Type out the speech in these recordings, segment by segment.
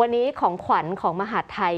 วันนี้ของขวัญของมหาไทย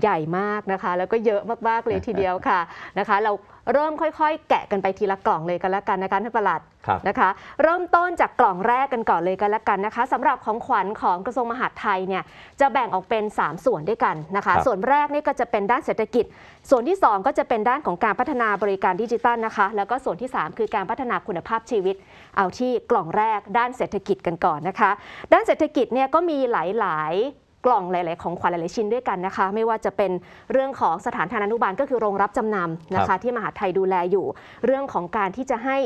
ใหญ่มากนะคะแล้วก็เยอะมาก ๆ เลยทีเดียวค่ะนะคะ เราเริ่มค่อยๆ แกะกันไปทีละกล่องเลยกันละกันนะคะท่านประหลัดนะคะ เริ่มต้นจากกล่องแรกกันก่อนเลยกันละกันนะคะ สำหรับของขวัญของกระทรวงมหาดไทยเนี่ยจะแบ่งออกเป็น 3 ส่วนด้วยกันนะคะ ส่วนแรกนี่ก็จะเป็นด้านเศรษฐกิจ ส่วนที่ 2 ก็จะเป็นด้านของการพัฒนาบริการดิจิตอลนะคะ แล้วก็ส่วนที่ 3 คือการพัฒนาคุณภาพชีวิต เอาที่กล่องแรกด้านเศรษฐกิจกันก่อนนะคะ ด้านเศรษฐกิจเนี่ยก็มีหลายๆกล่องหลายๆของขวัญหลายๆชิ้นด้วยกันนะคะ ไม่ว่าจะเป็นเรื่องของสถานทานอนุบาลก็คือโรงรับจำนำนะคะที่มหาไทยดูแลอยู่ เรื่องของการที่จะให้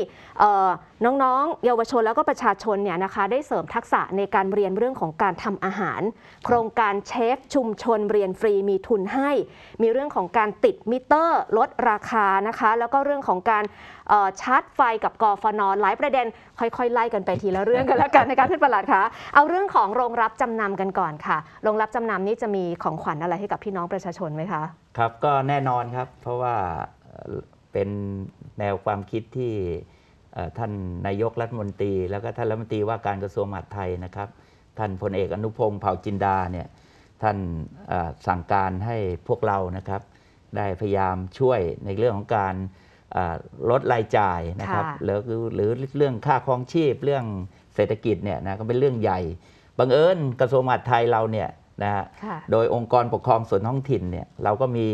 น้อง ๆ เยาวชนแล้วก็ประชาชนเนี่ยนะคะได้เสริมทักษะในการเรียนเรื่องของการทำอาหาร โครงการเชฟชุมชนเรียนฟรีมีทุนให้ มีเรื่องของการติดมิเตอร์ลดราคานะคะแล้วก็เรื่องของการชาร์จไฟกับกอฟนอหลายประเด็น ค่อย ๆ ไล่กันไปทีละเรื่องกันแล้วกันนะคะท่านประหลัดคะเอาเรื่องของโรงรับจำนำกันก่อนค่ะงรับจำนำนี่จะมีของขวัญอะไรให้กับพี่น้องประชาชนไหมคะครับก็แน่นอนครับเพราะว่าเป็นแนวความคิดที่ท่านนายกรัฐมนตรี แล้วก็ท่านรัฐมนตรีว่าการกระทรวงมหาดไทยนะครับท่านพลเอกอนุพงศ์เผ่าจินดาเนี่ยท่านสั่งการให้พวกเรานะครับได้พยายามช่วยในเรื่องของการลดรายจ่ายนะครับหรือหรือเรื่องค่าครองชีพเรื่องเศรษฐกิจเนี่ยนะก็เป็นเรื่องใหญ่บังเอิญกระทรวงมหาดไทยเราเนี่ยนะฮะ โดยองค์กร ปกครองส่วนท้องถิ่นเนี่ย เราก็มี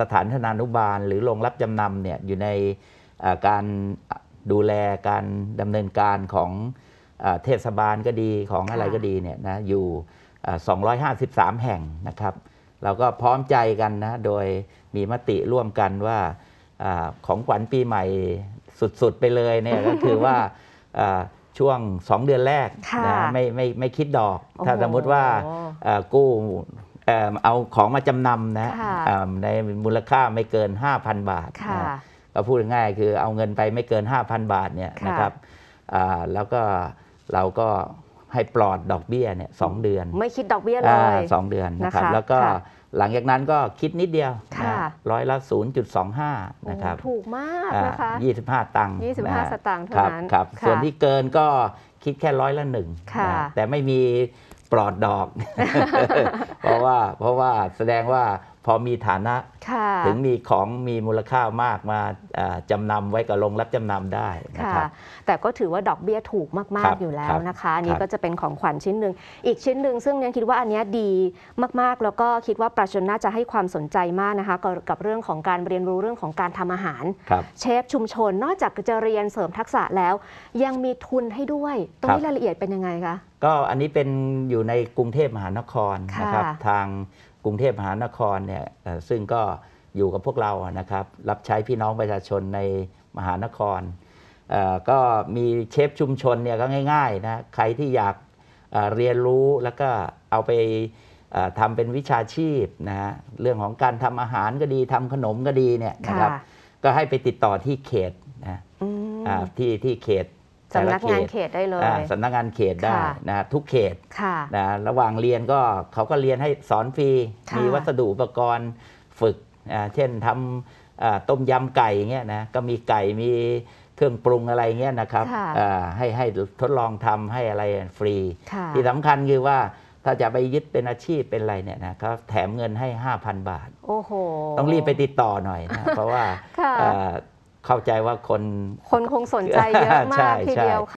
สถานธนานุบาลหรือโรงรับจำนำเนี่ย อยู่ในการดูแลการดำเนินการของเทศบาลก็ดีของอะไรก็ดีเนี่ยนะ อยู่ 253 แห่งนะครับ เราก็พร้อมใจกันนะ โดยมีมติร่วมกันว่าของขวัญปีใหม่สุด ๆ ไปเลยเนี่ยก็คือว่าช่วง 2 เดือนแรกนะไม่ไม่ไม่คิดดอก ถ้าสมมติว่ากู้เอาของมาจำนำนะในมูลค่าไม่เกิน 5,000 บาทก็พูดง่ายคือเอาเงินไปไม่เกิน 5,000 บาทเนี่ยนะครับแล้วก็เราก็ให้ปลอดดอกเบี้ยเนี่ยสองเดือน ไม่คิดดอกเบี้ยเลยสองเดือนนะครับ แล้วก็หลังจากนั้นก็คิดนิดเดียวร้อยละ 0.25นะครับถูกมากนะคะ 25 ตังค์25สตางค์เท่านั้นครับส่วนที่เกินก็คิดแค่ร้อยละหนึ่งแต่ไม่มีปลอดดอก เพราะว่าเพราะว่าแสดงว่าพอมีฐานะถึงมีของมีมูลค่ามากมาจำนำไว้กับโรงรับจำนำได้นะครับแต่ก็ถือว่าดอกเบี้ยถูกมากๆอยู่แล้วนะคะอันนี้ก็จะเป็นของขวัญชิ้นหนึ่ง อีกชิ้นหนึ่งซึ่งเนงคิดว่าอันนี้ดีมากๆ แล้วก็คิดว่าประชาชนน่าจะให้ความสนใจมากนะคะ กับเรื่องของการเรียนรู้เรื่องของการทำอาหาร เชฟชุมชนนอกจากจะเรียนเสริมทักษะแล้ว ยังมีทุนให้ด้วยตรงนี้รายละเอียดเป็นยังไงคะก็อันนี้เป็นอยู่ในกรุงเทพมหานครนะครับทางกรุงเทพมหานครเนี่ยซึ่งก็อยู่กับพวกเรานะครับ รับใช้พี่น้องประชาชนในมหานครก็มีเชฟ ชุมชนเนี่ยก็ง่ายๆนะใครที่อยากเรียนรู้แล้วก็เอาไปทำเป็นวิชาชีพนะฮะเรื่องของการทำอาหารก็ดีทำขนมก็ดีเนี่ยนะครับ ก็ให้ไปติดต่อที่เขตนะที่ที่เขตสำนักงานเขตได้เลยสำนักงานเขตได้ นะทุกเขตนะ ระหว่างเรียนก็เขาก็เรียนให้สอนฟรี มีวัสดุอุปกรณ์ฝึก เช่นทำต้มยำไก่เงี้ยนะ ก็มีไก่มีเครื่องปรุงอะไรเงี้ยนะครับ ให้ให้ทดลองทำให้อะไรฟรี ที่สำคัญคือว่าถ้าจะไปยึดเป็นอาชีพเป็นอะไรเนี่ยนะรับแถมเงินให้5,000บาท โอ้โห ต้องรีบไปติดต่อหน่อยนะ เพราะว่าเข้าใจว่าคนคนคงสนใจเยอะมากทีเดียว